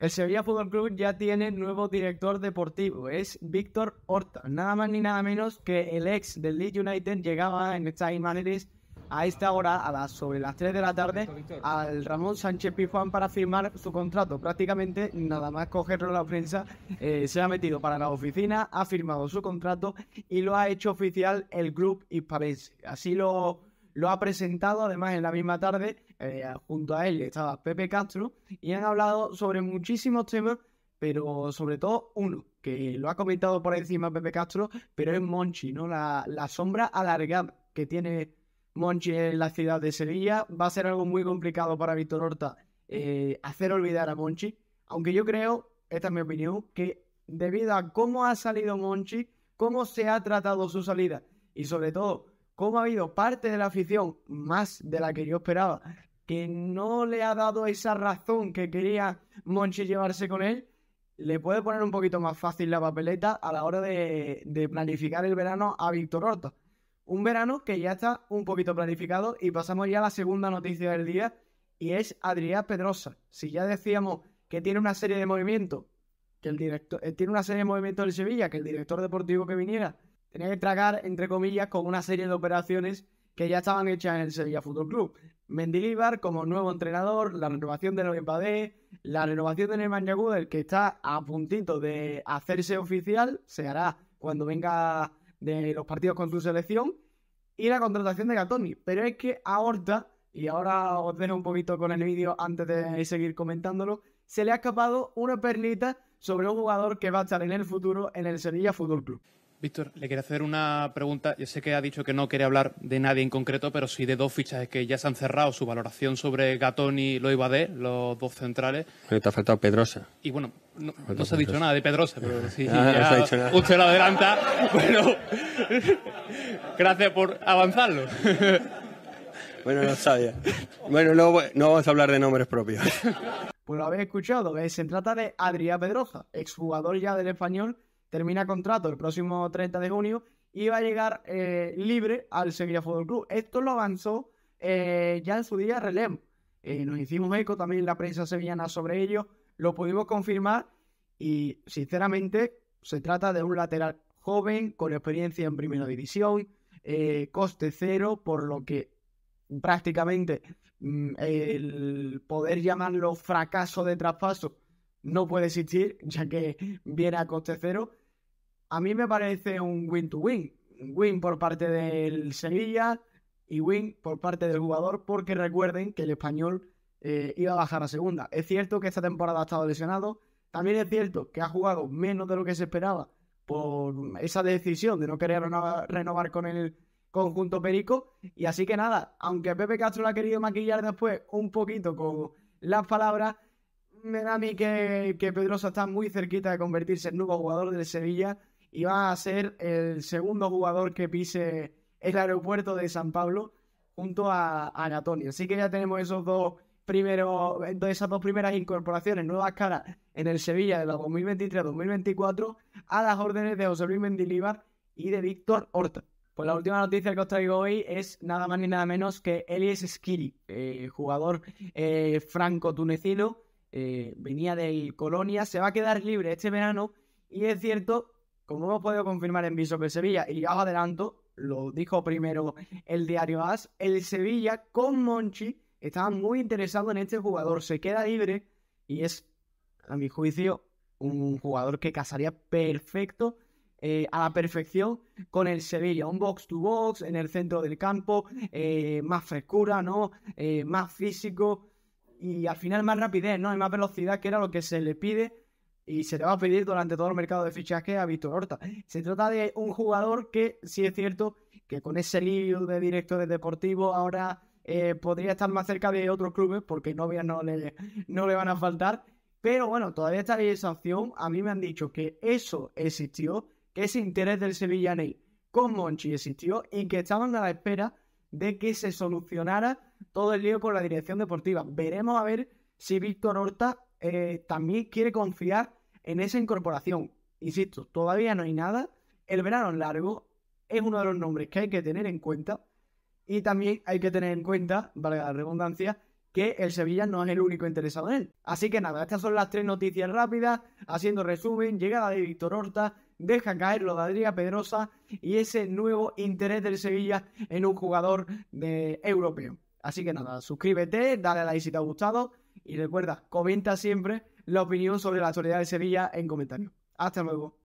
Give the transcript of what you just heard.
El Sevilla Fútbol Club ya tiene nuevo director deportivo, es Víctor Horta, nada más ni nada menos que el ex del Leeds United llegaba en esta Maneris a esta hora, a las, sobre las 3 de la tarde, al Ramón Sánchez Pizjuán para firmar su contrato. Prácticamente nada más cogerlo en la prensa, eh, se ha metido para la oficina, ha firmado su contrato y lo ha hecho oficial el club hispalense. Así lo lo ha presentado además en la misma tarde, eh, junto a él estaba Pepe Castro, y han hablado sobre muchísimos temas, pero sobre todo uno, que lo ha comentado por encima Pepe Castro, pero es Monchi, ¿no? La, la sombra alargada que tiene Monchi en la ciudad de Sevilla. Va a ser algo muy complicado para Víctor Horta eh, hacer olvidar a Monchi, aunque yo creo, esta es mi opinión, que debido a cómo ha salido Monchi, cómo se ha tratado su salida y sobre todo como ha habido parte de la afición, más de la que yo esperaba, que no le ha dado esa razón que quería Monchi llevarse con él, le puede poner un poquito más fácil la papeleta a la hora de, planificar el verano a Víctor Horta. Un verano que ya está un poquito planificado y pasamos ya a la segunda noticia del día y es Adrián Pedrosa. Si ya decíamos que tiene una serie de movimientos, que el director, eh, tiene una serie de movimientos del Sevilla, que el director deportivo que viniera tenía que tragar, entre comillas, con una serie de operaciones que ya estaban hechas en el Sevilla Fútbol Club. Mendilibar como nuevo entrenador, la renovación de la Padé, la renovación de Neymar Yagudel que está a puntito de hacerse oficial, se hará cuando venga de los partidos con su selección, y la contratación de Gatoni. Pero es que ahorita, y ahora os dejo un poquito con el vídeo antes de seguir comentándolo, se le ha escapado una perlita sobre un jugador que va a estar en el futuro en el Sevilla Fútbol Club. Víctor, le quería hacer una pregunta. Yo sé que ha dicho que no quiere hablar de nadie en concreto, pero sí de dos fichas que ya se han cerrado. Su valoración sobre Gatón y Loibadé, los dos centrales. Pero te ha faltado Pedrosa. Y bueno, no, se ha dicho nada de Pedrosa, pero ah, sí, usted lo adelanta. Bueno, gracias por avanzarlo. Bueno, no sabía. Bueno, no, vamos a hablar de nombres propios. Pues lo habéis escuchado, que se trata de Adrián Pedroza, exjugador ya del español termina contrato el próximo 30 de junio y va a llegar eh, libre al Sevilla Fútbol Club. Esto lo avanzó eh, ya en su día Relevo. Eh, nos hicimos eco también en la prensa sevillana sobre ello, lo pudimos confirmar y sinceramente se trata de un lateral joven, con experiencia en primera división, coste cero, por lo que prácticamente mm, el poder llamarlo fracaso de traspaso no puede existir, ya que viene a coste cero. A mí me parece un win-to-win. Win. por parte del Sevilla y win por parte del jugador, porque recuerden que el español eh, iba a bajar a segunda. Es cierto que esta temporada ha estado lesionado. También es cierto que ha jugado menos de lo que se esperaba por esa decisión de no querer renovar con el conjunto Perico. Y así que nada, aunque Pepe Castro lo ha querido maquillar después un poquito con las palabras, me da a mí que, que Pedrosa está muy cerquita de convertirse en nuevo jugador del Sevilla y va a ser el segundo jugador que pise el aeropuerto de San Pablo junto a, Anatoni. Así que ya tenemos esos dos primeros, esas dos primeras incorporaciones, nuevas caras en el Sevilla de la 2023-2024 a las órdenes de José Luis Mendilibar y de Víctor Horta. Pues la última noticia que os traigo hoy es nada más ni nada menos que Elias Skiri, eh, jugador eh, franco-tunecino, eh, venía de Colonia, se va a quedar libre este verano y es cierto como hemos podido confirmar en Viso que Sevilla, y ya os adelanto, lo dijo primero el diario AS, el Sevilla con Monchi estaba muy interesado en este jugador. Se queda libre y es, a mi juicio, un jugador que casaría perfecto, eh, a la perfección, con el Sevilla. Un box to box en el centro del campo, eh, más frescura, ¿no? Eh, más físico y al final más rapidez, ¿no? Y más velocidad, que era lo que se le pide y se le va a pedir durante todo el mercado de fichajes a Víctor Horta. Se trata de un jugador que, si es cierto, que con ese lío de directores deportivos ahora eh, podría estar más cerca de otros clubes porque novias no le, no le van a faltar. Pero bueno, todavía está ahí esa opción. A mí me han dicho que eso existió, que ese interés del Sevilla con Monchi existió y que estaban a la espera de que se solucionara todo el lío con la dirección deportiva. Veremos a ver si Víctor Horta eh, también quiere confiar en esa incorporación, insisto, todavía no hay nada. El verano largo es uno de los nombres que hay que tener en cuenta. Y también hay que tener en cuenta, valga la redundancia, que el Sevilla no es el único interesado en él. Así que nada, estas son las tres noticias rápidas, haciendo resumen, llegada de Víctor Horta, deja caer lo de Adrián Pedrosa y ese nuevo interés del Sevilla en un jugador de europeo. Así que nada, suscríbete, dale a like si te ha gustado y recuerda, comenta siempre la opinión sobre la actualidad de Sevilla en comentarios. Hasta luego.